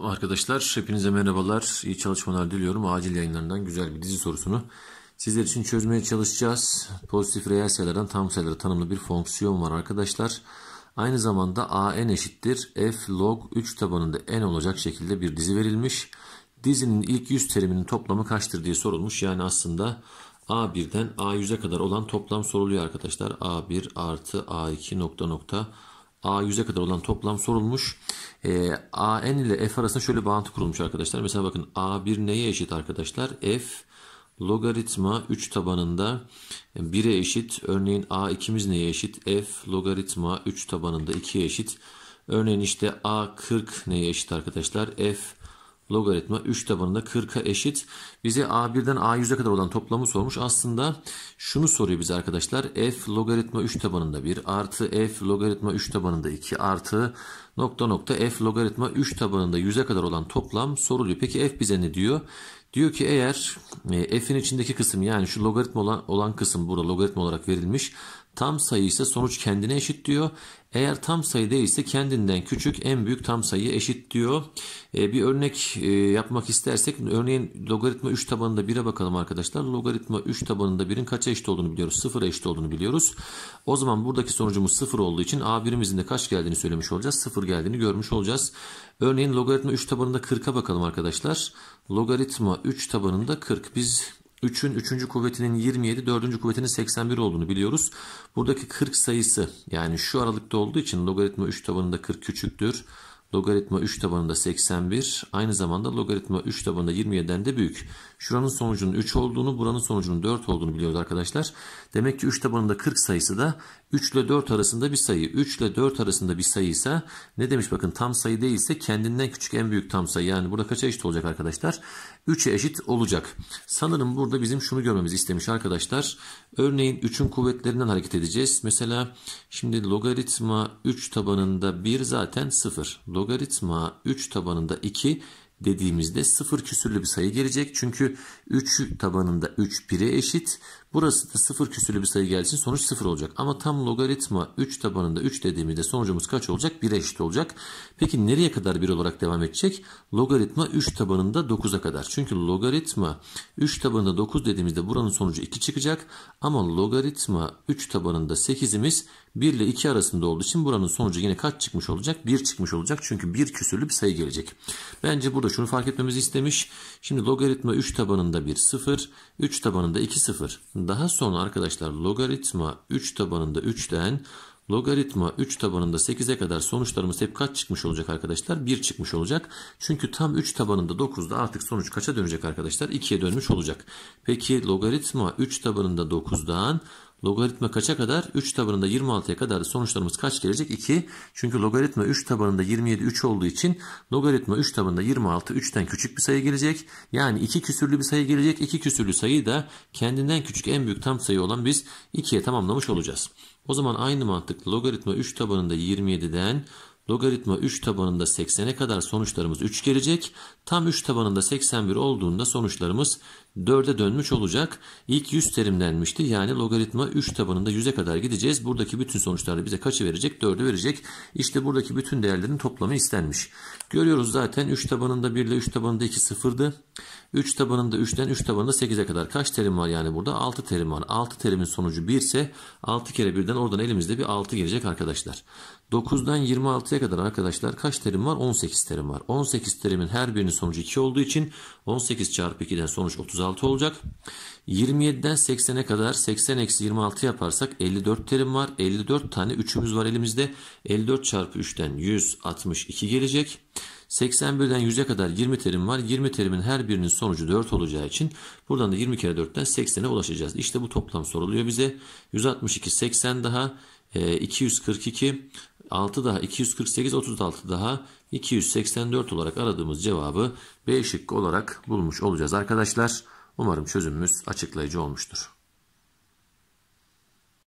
Arkadaşlar hepinize merhabalar. İyi çalışmalar diliyorum. Acil yayınlarından güzel bir dizi sorusunu sizler için çözmeye çalışacağız. Pozitif reel sayılardan tam sayılara tanımlı bir fonksiyon var arkadaşlar. Aynı zamanda a eşittir f log 3 tabanında n olacak şekilde bir dizi verilmiş. Dizinin ilk 100 teriminin toplamı kaçtır diye sorulmuş. Yani aslında a1'den a100'e kadar olan toplam soruluyor arkadaşlar. a1 artı a2 nokta nokta A100'e kadar olan toplam sorulmuş. E, ee, AN ile F arasında şöyle bağıntı kurulmuş arkadaşlar. Mesela bakın A1 neye eşit arkadaşlar? F logaritma 3 tabanında 1'e eşit. Örneğin A2'miz neye eşit? F logaritma 3 tabanında 2'ye eşit. Örneğin işte A40 neye eşit arkadaşlar? F logaritma 3 tabanında 40'a eşit. Bize A1'den A100'e kadar olan toplamı sormuş. Aslında şunu soruyor bize arkadaşlar. F logaritma 3 tabanında 1 artı F logaritma 3 tabanında 2 artı nokta nokta F logaritma 3 tabanında 100'e kadar olan toplam soruluyor. Peki F bize ne diyor? Diyor ki eğer e, f'in içindeki kısım yani şu logaritma olan, olan kısım burada logaritma olarak verilmiş. Tam sayı ise sonuç kendine eşit diyor. Eğer tam sayı değilse kendinden küçük en büyük tam sayıya eşit diyor. E, bir örnek e, yapmak istersek örneğin logaritma 3 tabanında 1'e bakalım arkadaşlar. Logaritma 3 tabanında 1'in kaça eşit olduğunu biliyoruz? 0'a eşit olduğunu biliyoruz. O zaman buradaki sonucumuz 0 olduğu için A1'imizin de kaç geldiğini söylemiş olacağız. 0 geldiğini görmüş olacağız. Örneğin logaritma 3 tabanında 40'a bakalım arkadaşlar. Logaritma 3 tabanında 40. Biz 3'ün 3. kuvvetinin 27, 4. kuvvetinin 81 olduğunu biliyoruz. Buradaki 40 sayısı yani şu aralıkta olduğu için logaritma 3 tabanında 40 küçüktür. Logaritma 3 tabanında 81. Aynı zamanda logaritma 3 tabanında 27'den de büyük. Şuranın sonucunun 3 olduğunu, buranın sonucunun 4 olduğunu biliyoruz arkadaşlar. Demek ki 3 tabanında 40 sayısı da 3 ile 4 arasında bir sayı. 3 ile 4 arasında bir sayı ise ne demiş bakın tam sayı değilse kendinden küçük en büyük tam sayı. Yani burada kaça eşit olacak arkadaşlar? 3'e eşit olacak. Sanırım burada bizim şunu görmemizi istemiş arkadaşlar. Örneğin 3'ün kuvvetlerinden hareket edeceğiz. Mesela şimdi logaritma 3 tabanında 1 zaten 0 logaritma 3 tabanında 2 dediğimizde 0 küsürlü bir sayı gelecek. Çünkü 3 tabanında 3 1'e eşit. Burası da sıfır küsülü bir sayı gelsin sonuç sıfır olacak. Ama tam logaritma 3 tabanında 3 dediğimizde sonucumuz kaç olacak? 1'e eşit olacak. Peki nereye kadar 1 olarak devam edecek? Logaritma 3 tabanında 9'a kadar. Çünkü logaritma 3 tabanında 9 dediğimizde buranın sonucu 2 çıkacak. Ama logaritma 3 tabanında 8'imiz 1 ile 2 arasında olduğu için buranın sonucu yine kaç çıkmış olacak? 1 çıkmış olacak. Çünkü 1 küsürlü bir sayı gelecek. Bence burada şunu fark etmemizi istemiş. Şimdi logaritma 3 tabanında 1 0, 3 tabanında 2 0. Daha sonra arkadaşlar logaritma 3 tabanında 3'ten logaritma 3 tabanında 8'e kadar sonuçlarımız hep kaç çıkmış olacak arkadaşlar? 1 çıkmış olacak. Çünkü tam 3 tabanında 9'da artık sonuç kaça dönecek arkadaşlar? 2'ye dönmüş olacak. Peki logaritma 3 tabanında 9'dan Logaritma kaça kadar? 3 tabanında 26'ya kadar sonuçlarımız kaç gelecek? 2. Çünkü logaritma 3 tabanında 27 3 olduğu için logaritma 3 tabanında 26 3'ten küçük bir sayı gelecek. Yani 2 küsürlü bir sayı gelecek. 2 küsürlü sayı da kendinden küçük en büyük tam sayı olan biz 2'ye tamamlamış olacağız. O zaman aynı mantıkla logaritma 3 tabanında 27'den Logaritma 3 tabanında 80'e kadar sonuçlarımız 3 gelecek. Tam 3 tabanında 81 olduğunda sonuçlarımız 4'e dönmüş olacak. İlk 100 terimlenmişti. Yani logaritma 3 tabanında 100'e kadar gideceğiz. Buradaki bütün sonuçlarda bize kaçı verecek? 4'ü verecek. İşte buradaki bütün değerlerin toplamı istenmiş. Görüyoruz zaten 3 tabanında 1 ile 3 tabanında 2 sıfırdı. 3 tabanında 3'ten 3 tabanında 8'e kadar kaç terim var yani burada? 6 terim var. 6 terimin sonucu 1 ise 6 kere 1'den oradan elimizde bir 6 gelecek arkadaşlar. 9'dan 26'ya kadar arkadaşlar kaç terim var? 18 terim var. 18 terimin her birinin sonucu 2 olduğu için 18 çarpı 2'den sonuç 36 36 olacak. 27'den 80'e kadar 80 eksi 26 yaparsak 54 terim var. 54 tane 3'ümüz var elimizde. 54 çarpı 3'ten 162 gelecek. 81'den 100'e kadar 20 terim var. 20 terimin her birinin sonucu 4 olacağı için buradan da 20 kere 4'ten 80'e ulaşacağız. İşte bu toplam soruluyor bize. 162 80 daha 242 e, 6 daha 248 36 daha 284 olarak aradığımız cevabı B şıkkı olarak bulmuş olacağız arkadaşlar. Umarım çözümümüz açıklayıcı olmuştur.